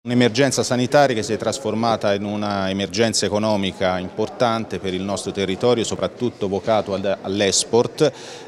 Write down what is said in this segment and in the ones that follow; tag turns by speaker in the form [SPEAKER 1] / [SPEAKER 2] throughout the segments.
[SPEAKER 1] Un'emergenza sanitaria che si è trasformata in un'emergenza economica importante per il nostro territorio, soprattutto vocato all'export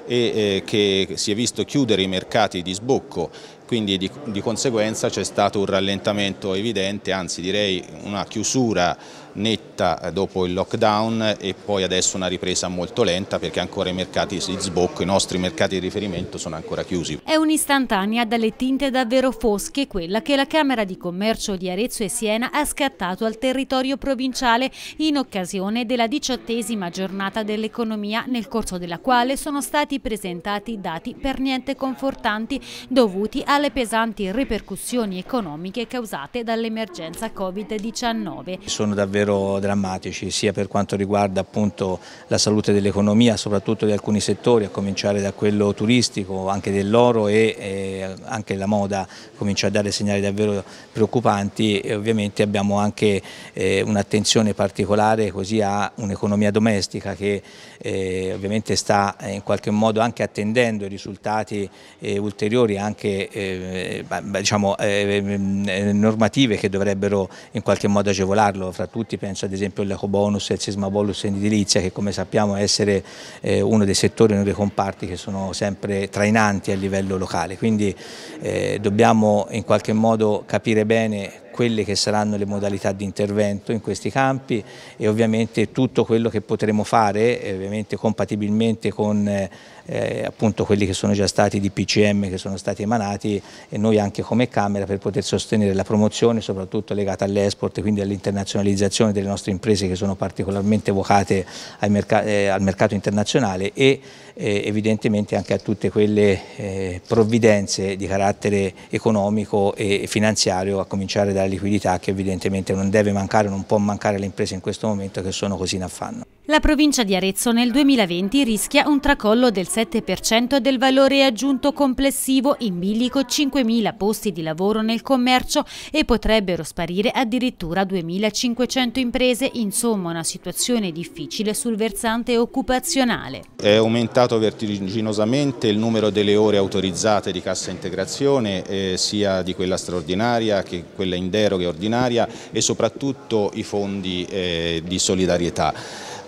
[SPEAKER 1] e eh, che si è visto chiudere i mercati di sbocco, quindi di, conseguenza c'è stato un rallentamento evidente, anzi direi una chiusura netta eh, dopo il lockdown e poi adesso una ripresa molto lenta perché ancora i mercati si sbocco, i nostri mercati di riferimento sono ancora chiusi.
[SPEAKER 2] È un'istantanea dalle tinte davvero fosche quella che la Camera di Commercio di Arezzo e Siena ha scattato al territorio provinciale in occasione della diciottesima giornata dell'economia nel corso della quale sono stati presentati dati per niente confortanti dovuti alle pesanti ripercussioni economiche causate dall'emergenza Covid-19.
[SPEAKER 3] Sono davvero davvero drammatici, sia per quanto riguarda appunto la salute dell'economia, soprattutto di alcuni settori, a cominciare da quello turistico, anche dell'oro e eh, anche la moda comincia a dare segnali davvero preoccupanti e ovviamente abbiamo anche eh, un'attenzione particolare così a un'economia domestica che eh, ovviamente sta eh, in qualche modo anche attendendo i risultati eh, ulteriori anche eh, diciamo, ehm, normative che dovrebbero in qualche modo agevolarlo, fra tutti tutti, penso ad esempio all'ecobonus e al sisma in edilizia che come sappiamo essere eh, uno dei settori, uno dei comparti che sono sempre trainanti a livello locale, quindi eh, dobbiamo in qualche modo capire bene quelle che saranno le modalità di intervento in questi campi e ovviamente tutto quello che potremo fare, eh, ovviamente compatibilmente con eh, eh, appunto quelli che sono già stati di PCM che sono stati emanati e noi anche come Camera per poter sostenere la promozione soprattutto legata all'export quindi all'internazionalizzazione delle nostre imprese che sono particolarmente vocate merc eh, al mercato internazionale e eh, evidentemente anche a tutte quelle eh, provvidenze di carattere economico e finanziario a cominciare dalle liquidità che evidentemente non deve mancare, non può mancare alle imprese in questo momento che sono così in
[SPEAKER 2] affanno. La provincia di Arezzo nel 2020 rischia un tracollo del 7% del valore aggiunto complessivo in bilico 5.000 posti di lavoro nel commercio e potrebbero sparire addirittura 2.500 imprese, insomma una situazione difficile sul versante occupazionale.
[SPEAKER 1] È aumentato vertiginosamente il numero delle ore autorizzate di cassa integrazione, eh, sia di quella straordinaria che quella indenne deroghe ordinaria e soprattutto i fondi eh, di solidarietà.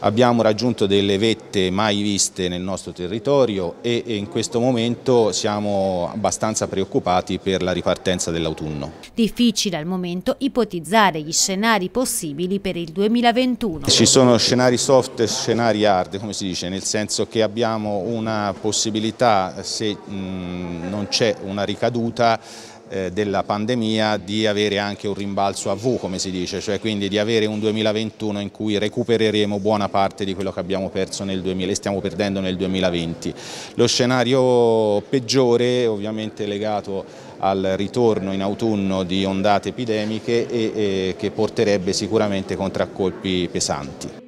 [SPEAKER 1] Abbiamo raggiunto delle vette mai viste nel nostro territorio e, e in questo momento siamo abbastanza preoccupati per la ripartenza dell'autunno.
[SPEAKER 2] Difficile al momento ipotizzare gli scenari possibili per il 2021. Ci sono
[SPEAKER 1] scenari soft e scenari hard, come si dice, nel senso che abbiamo una possibilità, se mh, mm, non c'è una ricaduta, eh, della pandemia di avere anche un rimbalzo a V come si dice, cioè quindi di avere un 2021 in cui recupereremo buona parte di quello che abbiamo perso nel 2000 e stiamo perdendo nel 2020. Lo scenario peggiore ovviamente legato al ritorno in autunno di ondate epidemiche e, e che porterebbe sicuramente contraccolpi pesanti.